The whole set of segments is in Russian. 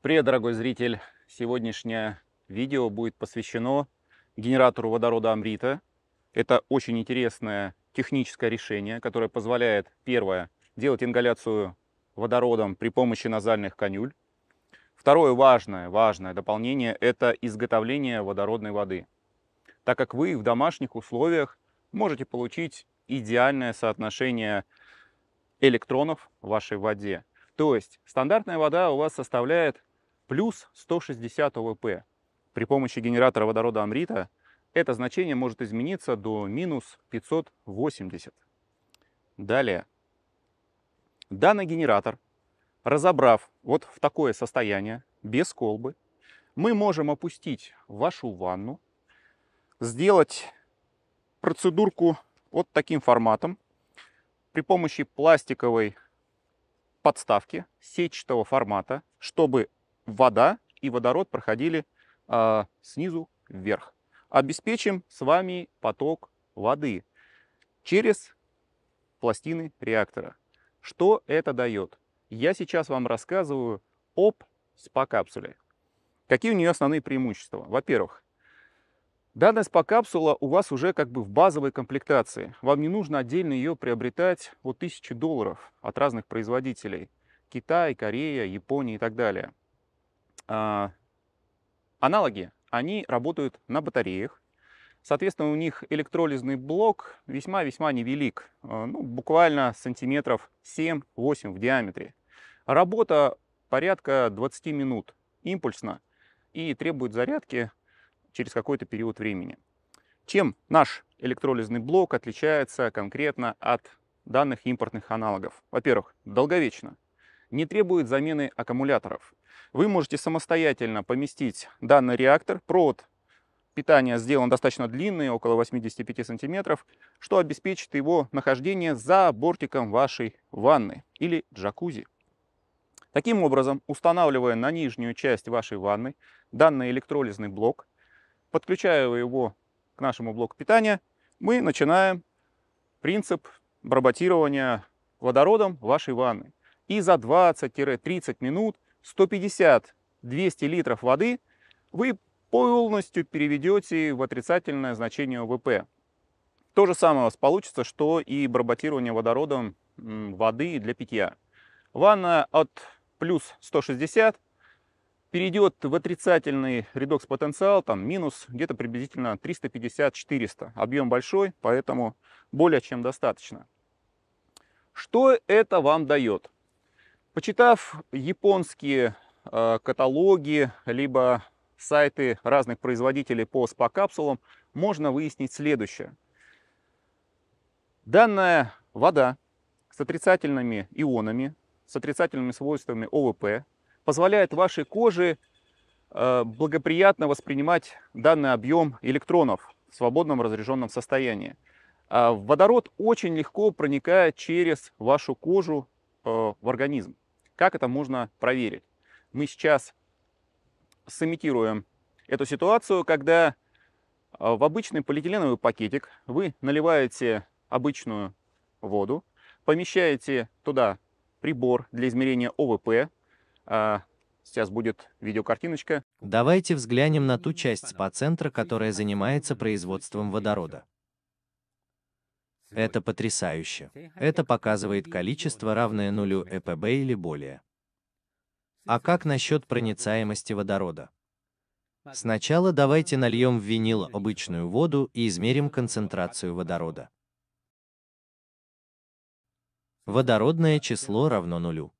Привет, дорогой зритель! Сегодняшнее видео будет посвящено генератору водорода Амрита. Это очень интересное техническое решение, которое позволяет, первое, делать ингаляцию водородом при помощи назальных конюль. Второе важное, важное дополнение – это изготовление водородной воды, так как вы в домашних условиях можете получить идеальное соотношение электронов в вашей воде. То есть стандартная вода у вас составляет плюс 160 ОВП. При помощи генератора водорода Амрита это значение может измениться до минус 580. Далее. Данный генератор, разобрав вот в такое состояние, без колбы, мы можем опустить вашу ванну, сделать процедурку вот таким форматом при помощи пластиковой подставки сетчатого формата, чтобы вода и водород проходили э, снизу вверх. Обеспечим с вами поток воды через пластины реактора. Что это дает? Я сейчас вам рассказываю об спа-капсуле. Какие у нее основные преимущества? Во-первых, данная спа-капсула у вас уже как бы в базовой комплектации. Вам не нужно отдельно ее приобретать вот 1000 долларов от разных производителей. Китай, Корея, Япония и так далее. А, аналоги, они работают на батареях. Соответственно, у них электролизный блок весьма-весьма невелик, а, ну, буквально сантиметров 7-8 в диаметре. Работа порядка 20 минут импульсно и требует зарядки через какой-то период времени. Чем наш электролизный блок отличается конкретно от данных импортных аналогов? Во-первых, долговечно. Не требует замены аккумуляторов – вы можете самостоятельно поместить данный реактор. Провод питания сделан достаточно длинный, около 85 сантиметров, что обеспечит его нахождение за бортиком вашей ванны или джакузи. Таким образом, устанавливая на нижнюю часть вашей ванны данный электролизный блок, подключая его к нашему блоку питания, мы начинаем принцип барботирования водородом вашей ванны. И за 20-30 минут 150-200 литров воды вы полностью переведете в отрицательное значение ВП. То же самое у вас получится, что и барботирование водородом воды для питья. Ванна от плюс 160 перейдет в отрицательный редокс-потенциал, там минус где-то приблизительно 350-400. Объем большой, поэтому более чем достаточно. Что это вам дает? Почитав японские э, каталоги, либо сайты разных производителей по спа-капсулам, можно выяснить следующее. Данная вода с отрицательными ионами, с отрицательными свойствами ОВП позволяет вашей коже э, благоприятно воспринимать данный объем электронов в свободном разряженном состоянии. А водород очень легко проникает через вашу кожу э, в организм. Как это можно проверить? Мы сейчас сымитируем эту ситуацию, когда э, в обычный полиэтиленовый пакетик вы наливаете обычную воду, помещаете туда прибор для измерения ОВП. А, сейчас будет видеокартиночка. Давайте взглянем на ту часть спа-центра, которая занимается производством водорода. Это потрясающе. Это показывает количество, равное нулю ЭПБ или более. А как насчет проницаемости водорода? Сначала давайте нальем в винил обычную воду и измерим концентрацию водорода. Водородное число равно нулю.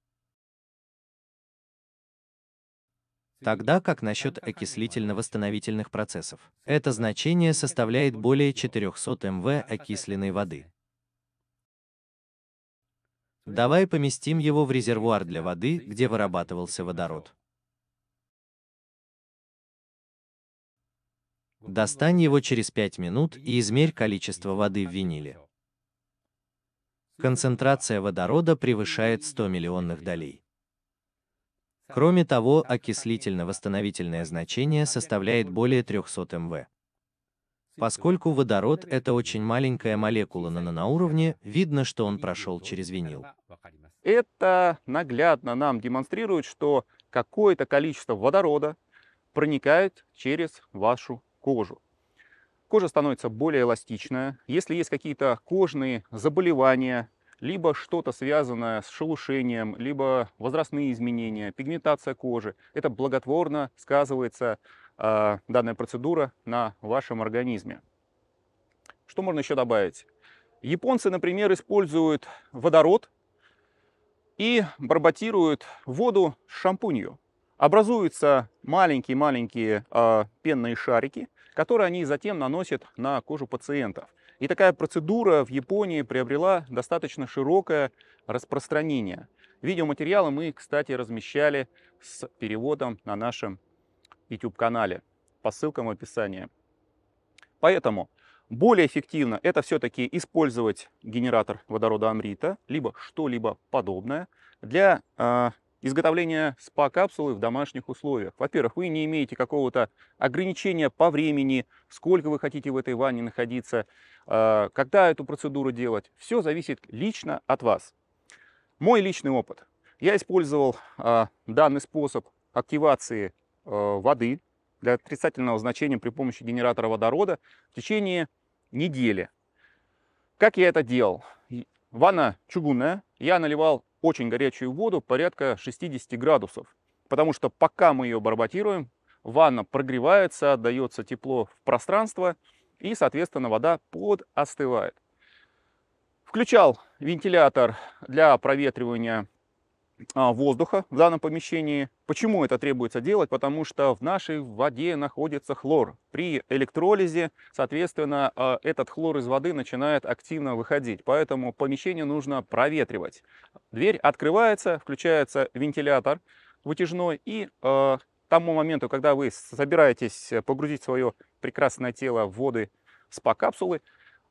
тогда как насчет окислительно-восстановительных процессов. Это значение составляет более 400 МВ окисленной воды. Давай поместим его в резервуар для воды, где вырабатывался водород. Достань его через 5 минут и измерь количество воды в виниле. Концентрация водорода превышает 100 миллионных долей. Кроме того, окислительно-восстановительное значение составляет более 300 МВ. Поскольку водород – это очень маленькая молекула на наноуровне, видно, что он прошел через винил. Это наглядно нам демонстрирует, что какое-то количество водорода проникает через вашу кожу. Кожа становится более эластичная. Если есть какие-то кожные заболевания, либо что-то связанное с шелушением, либо возрастные изменения, пигментация кожи. Это благотворно сказывается э, данная процедура на вашем организме. Что можно еще добавить? Японцы, например, используют водород и барботируют воду с шампунью. Образуются маленькие-маленькие э, пенные шарики, которые они затем наносят на кожу пациентов. И такая процедура в Японии приобрела достаточно широкое распространение. Видеоматериалы мы, кстати, размещали с переводом на нашем YouTube-канале по ссылкам в описании. Поэтому более эффективно это все-таки использовать генератор водорода амрита, либо что-либо подобное для а, Изготовление СПА-капсулы в домашних условиях. Во-первых, вы не имеете какого-то ограничения по времени, сколько вы хотите в этой ванне находиться, а, когда эту процедуру делать. Все зависит лично от вас. Мой личный опыт. Я использовал а, данный способ активации а, воды для отрицательного значения при помощи генератора водорода в течение недели. Как я это делал? Ванна чугунная, я наливал очень горячую воду, порядка 60 градусов. Потому что пока мы ее барботируем, ванна прогревается, отдается тепло в пространство, и, соответственно, вода подостывает. Включал вентилятор для проветривания а, воздуха в данном помещении. Почему это требуется делать? Потому что в нашей воде находится хлор. При электролизе, соответственно, а, этот хлор из воды начинает активно выходить. Поэтому помещение нужно проветривать. Дверь открывается, включается вентилятор вытяжной. И а, к тому моменту, когда вы собираетесь погрузить свое прекрасное тело в воды спа-капсулы,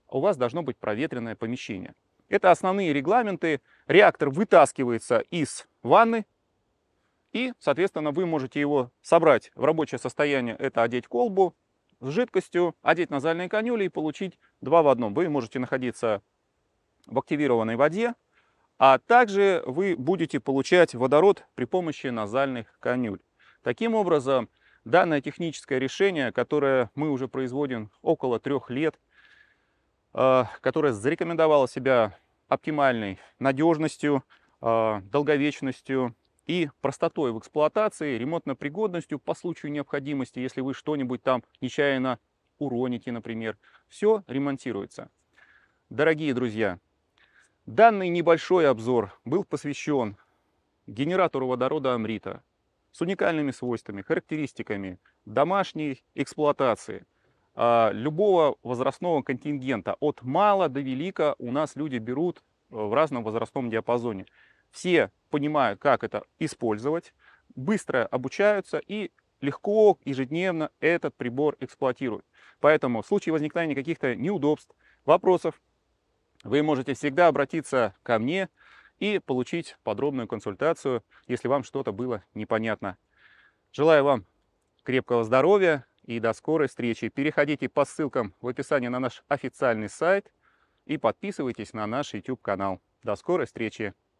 у вас должно быть проветренное помещение. Это основные регламенты. Реактор вытаскивается из ванны, и, соответственно, вы можете его собрать в рабочее состояние. Это одеть колбу с жидкостью, одеть назальные конюли и получить два в одном. Вы можете находиться в активированной воде, а также вы будете получать водород при помощи назальных канюль. Таким образом, данное техническое решение, которое мы уже производим около трех лет, Э, которая зарекомендовала себя оптимальной надежностью, э, долговечностью и простотой в эксплуатации, ремонтной пригодностью по случаю необходимости, если вы что-нибудь там нечаянно уроните, например. Все ремонтируется. Дорогие друзья, данный небольшой обзор был посвящен генератору водорода Амрита с уникальными свойствами, характеристиками домашней эксплуатации – а, любого возрастного контингента, от мало до велика, у нас люди берут э, в разном возрастном диапазоне. Все понимают, как это использовать, быстро обучаются и легко, ежедневно этот прибор эксплуатируют. Поэтому в случае возникновения каких-то неудобств, вопросов, вы можете всегда обратиться ко мне и получить подробную консультацию, если вам что-то было непонятно. Желаю вам крепкого здоровья, и до скорой встречи. Переходите по ссылкам в описании на наш официальный сайт и подписывайтесь на наш YouTube канал. До скорой встречи!